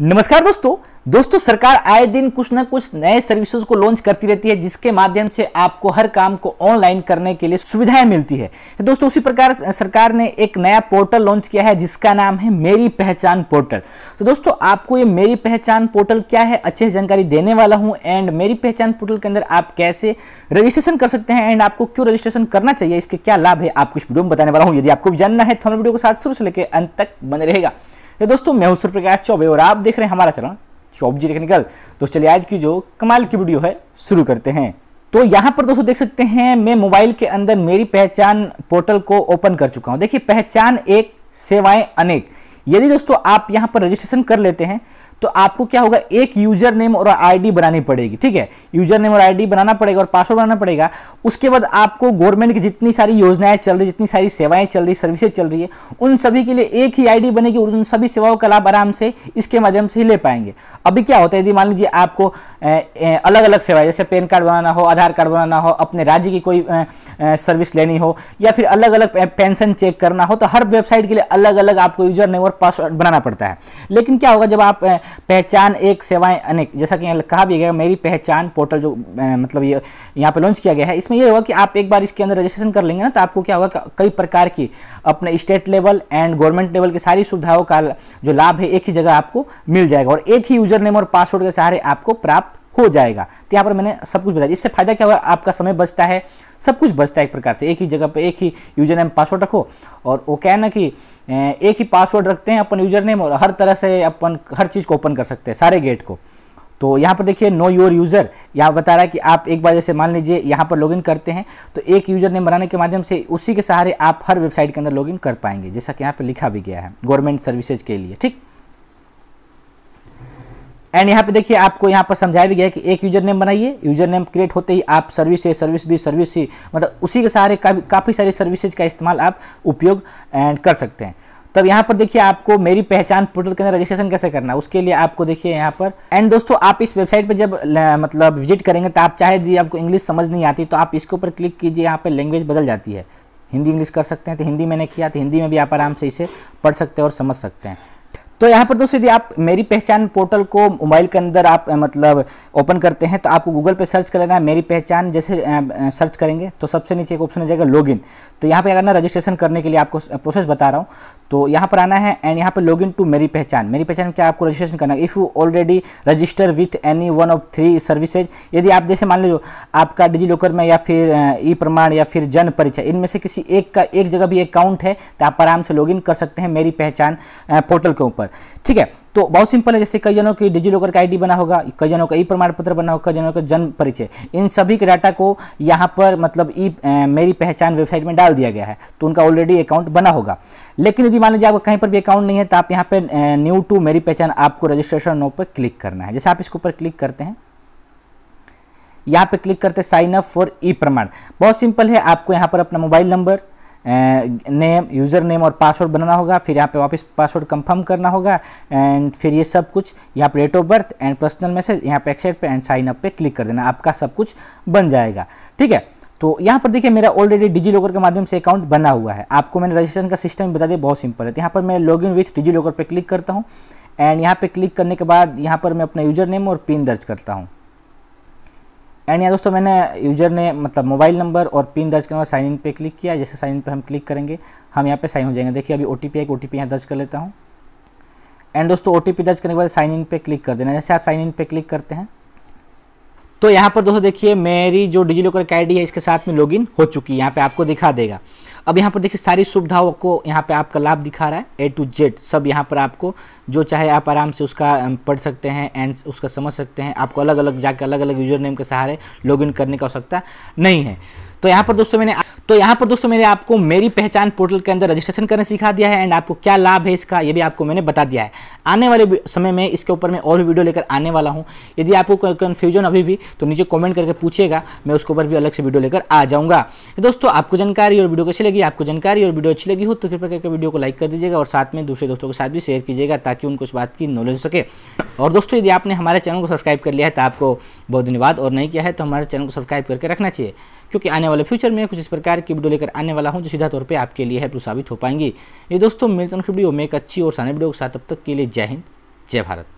नमस्कार दोस्तों दोस्तों सरकार आए दिन कुछ ना कुछ नए सर्विसेज को लॉन्च करती रहती है जिसके माध्यम से आपको हर काम को ऑनलाइन करने के लिए सुविधाएं मिलती है दोस्तों उसी प्रकार सरकार ने एक नया पोर्टल लॉन्च किया है जिसका नाम है मेरी पहचान पोर्टल तो दोस्तों आपको ये मेरी पहचान पोर्टल क्या है अच्छे जानकारी देने वाला हूँ एंड मेरी पहचान पोर्टल के अंदर आप कैसे रजिस्ट्रेशन कर सकते हैं एंड आपको क्यों रजिस्ट्रेशन करना चाहिए इसके क्या लाभ है आपको इस वीडियो में बताने वाला हूँ यदि आपको भी जानना है तो हमारे वीडियो को साथ शुरू से लेकर अंत तक बने रहेगा ये तो दोस्तों मैं हूं प्रकाश चौबे और आप देख रहे हैं हमारा चैनल चौबजी टेक्निकल तो चलिए आज की जो कमाल की वीडियो है शुरू करते हैं तो यहाँ पर दोस्तों देख सकते हैं मैं मोबाइल के अंदर मेरी पहचान पोर्टल को ओपन कर चुका हूँ देखिए पहचान एक सेवाएं अनेक यदि दोस्तों आप यहाँ पर रजिस्ट्रेशन कर लेते हैं तो आपको क्या होगा एक यूजर नेम और आईडी बनानी पड़ेगी ठीक है यूजर नेम और आईडी बनाना पड़ेगा और पासवर्ड बनाना पड़ेगा उसके बाद आपको गवर्नमेंट की जितनी सारी योजनाएं चल रही जितनी सारी सेवाएं चल रही सर्विसेज चल रही है उन सभी के लिए एक ही आईडी बनेगी और उन सभी सेवाओं का लाभ आराम से इसके माध्यम से ही ले पाएंगे अभी क्या होता है यदि मान लीजिए आपको अलग अलग सेवाएं जैसे पैन कार्ड बनाना हो आधार कार्ड बनाना हो अपने राज्य की कोई सर्विस लेनी हो या फिर अलग अलग पेंशन चेक करना हो तो हर वेबसाइट के लिए अलग अलग आपको यूजर नेम और पासवर्ड बनाना पड़ता है लेकिन क्या होगा जब आप पहचान एक सेवाएं अनेक जैसा कि कहा भी गया मेरी पहचान पोर्टल जो मतलब ये यहाँ पे लॉन्च किया गया है इसमें ये होगा कि आप एक बार इसके अंदर रजिस्ट्रेशन कर लेंगे ना तो आपको क्या होगा कई प्रकार की अपने state level and government level की सारी सुविधाओं का जो लाभ है एक ही जगह आपको मिल जाएगा और एक ही यूजर नेम और पासवर्ड के सहारे आपको प्राप्त हो जाएगा तो यहाँ पर मैंने सब कुछ बताया इससे फायदा क्या होगा आपका समय बचता है सब कुछ बचता है एक प्रकार से एक ही जगह पर एक ही यूजर नेम पासवर्ड रखो और वो क्या है ना कि एक ही पासवर्ड रखते हैं अपन यूजर नेम और हर तरह से अपन हर चीज़ को ओपन कर सकते हैं सारे गेट को तो यहाँ पर देखिए नो योर यूज़र यहाँ बता रहा है कि आप एक बार जैसे मान लीजिए यहाँ पर लॉगिन करते हैं तो एक यूज़र नेम बनाने के माध्यम से उसी के सहारे आप हर वेबसाइट के अंदर लॉगिन कर पाएंगे जैसा कि यहाँ पर लिखा भी गया है गवर्नमेंट सर्विसेज के लिए ठीक एंड यहाँ पे देखिए आपको यहाँ पर समझाया भी गया कि एक यूजर नेम बनाइए यूजर नेम क्रिएट होते ही आप service A service B service C मतलब उसी के सहारे का, काफ़ी सारी सर्विसेज का इस्तेमाल आप उपयोग एंड कर सकते हैं तब यहाँ पर देखिए आपको मेरी पहचान पोर्टल के अंदर रजिस्ट्रेशन कैसे करना है उसके लिए आपको देखिए यहाँ पर एंड दोस्तों आप इस वेबसाइट पर जब मतलब विजिट करेंगे तो आप चाहे यदि आपको इंग्लिश समझ नहीं आती तो आप इसके ऊपर क्लिक कीजिए यहाँ पर लैंग्वेज बदल जाती है हिंदी इंग्लिश कर सकते हैं तो हिंदी मैंने किया तो हिंदी में भी आप आराम से इसे पढ़ सकते हैं और समझ सकते हैं तो यहाँ पर दोस्तों यदि आप मेरी पहचान पोर्टल को मोबाइल के अंदर आप मतलब ओपन करते हैं तो आपको गूगल पे सर्च कर लेना है मेरी पहचान जैसे सर्च करेंगे तो सबसे नीचे एक ऑप्शन आ जाएगा लॉगिन तो यहाँ पे अगर ना रजिस्ट्रेशन करने के लिए आपको प्रोसेस बता रहा हूँ तो यहाँ पर आना है एंड यहाँ पर लॉग इन टू मेरी पहचान मेरी पहचान क्या आपको रजिस्ट्रेशन करना है if you already register with any one of three services यदि आप जैसे मान लीजिए आपका डिजी लॉकर में या फिर ई प्रमाण या फिर जन परिचय इनमें से किसी एक का एक जगह भी अकाउंट है तो आप आराम से लॉगिन कर सकते हैं मेरी पहचान पोर्टल के ऊपर ठीक है तो बहुत सिंपल है जैसे कई जनों की डिजी लॉकर का आई बना होगा कई जनों का ई प्रमाण पत्र बना होगा कई जनों का जन्म परिचय इन सभी के डाटा को यहाँ पर मतलब ई मेरी पहचान वेबसाइट में डाल दिया गया है तो उनका ऑलरेडी अकाउंट बना होगा लेकिन यदि मान लीजिए आपका कहीं पर भी अकाउंट नहीं है तो आप यहाँ पर न्यू टू मेरी पहचान आपको रजिस्ट्रेशन नो पर क्लिक करना है जैसे आप इसके ऊपर क्लिक करते हैं यहाँ पे क्लिक करते साइन अप फॉर ई प्रमाण बहुत सिंपल है आपको यहाँ पर अपना mobile number name user name और पासवर्ड बनाना होगा फिर यहाँ पे वापस पासवर्ड कंफर्म करना होगा एंड फिर ये सब कुछ यहाँ पर date of birth and personal message यहाँ पे एक्सेप्ट पे एंड साइन अप पे क्लिक कर देना आपका सब कुछ बन जाएगा ठीक है तो यहाँ पर देखिए मेरा ऑलरेडी डिजी लॉकर के माध्यम से अकाउंट बना हुआ है आपको मैंने रजिस्ट्रेशन का सिस्टम बता दिया बहुत सिंपल है तो यहाँ पर मैं log in with DigiLocker पर क्लिक करता हूँ एंड यहाँ पर क्लिक करने के बाद यहाँ पर मैं अपना यूज़र नेम और पिन दर्ज करता हूँ एंड यहाँ दोस्तों मैंने यूजर ने मतलब मोबाइल नंबर और पिन दर्ज करने साइन इन पे क्लिक किया जैसे साइन इन पे हम क्लिक करेंगे हम यहाँ पे साइन हो जाएंगे देखिए अभी ओ टी पी एक ओ टी पी यहाँ दर्ज कर लेता हूँ एंड दोस्तों ओ टी पी दर्ज करने के बाद साइन इन पे क्लिक कर देना जैसे आप साइन इन पे क्लिक करते हैं तो यहाँ पर दोस्तों देखिए मेरी जो डिजी लॉकर आई है इसके साथ में लॉगिन हो चुकी है यहाँ पे आपको दिखा देगा अब यहाँ पर देखिए सारी सुविधाओं को यहाँ पे आपका लाभ दिखा रहा है ए टू जेड सब यहाँ पर आपको जो चाहे आप आराम से उसका पढ़ सकते हैं एंड उसका समझ सकते हैं आपको अलग अलग जाकर अलग अलग यूजर नेम के सहारे लॉगिन करने का आवश्यकता नहीं है तो यहाँ पर दोस्तों मैंने तो यहाँ पर दोस्तों मैंने आपको मेरी पहचान पोर्टल के अंदर रजिस्ट्रेशन करना सिखा दिया है एंड आपको क्या लाभ है इसका ये भी आपको मैंने बता दिया है आने वाले समय में इसके ऊपर मैं और भी वीडियो लेकर आने वाला हूँ यदि आपको कन्फ्यूजन अभी भी तो नीचे कॉमेंट करके पूछेगा मैं उसके ऊपर भी अलग से वीडियो लेकर आ जाऊँगा दोस्तों आपको जानकारी और वीडियो कैसी लगी आपको जानकारी और वीडियो अच्छी लगी हो तो कृपया करके वीडियो को लाइक कर दीजिएगा और साथ में दूसरे दोस्तों के साथ भी शेयर कीजिएगा ताकि उनको इस बात की नॉलेज हो सके और दोस्तों यदि आपने हमारे चैनल को सब्सक्राइब कर लिया है तो आपको बहुत धन्यवाद और नहीं किया है तो हमारे चैनल को सब्सक्राइब करके रखना चाहिए क्योंकि आने वाले फ्यूचर में कुछ इस प्रकार की वीडियो लेकर आने वाला हूँ जो सीधा तौर पर आपके लिए हेल्प साबित हो पाएंगी ये दोस्तों मिलते हैं वीडियो में एक अच्छी और सानी वीडियो के साथ तब तक के लिए जय हिंद जय भारत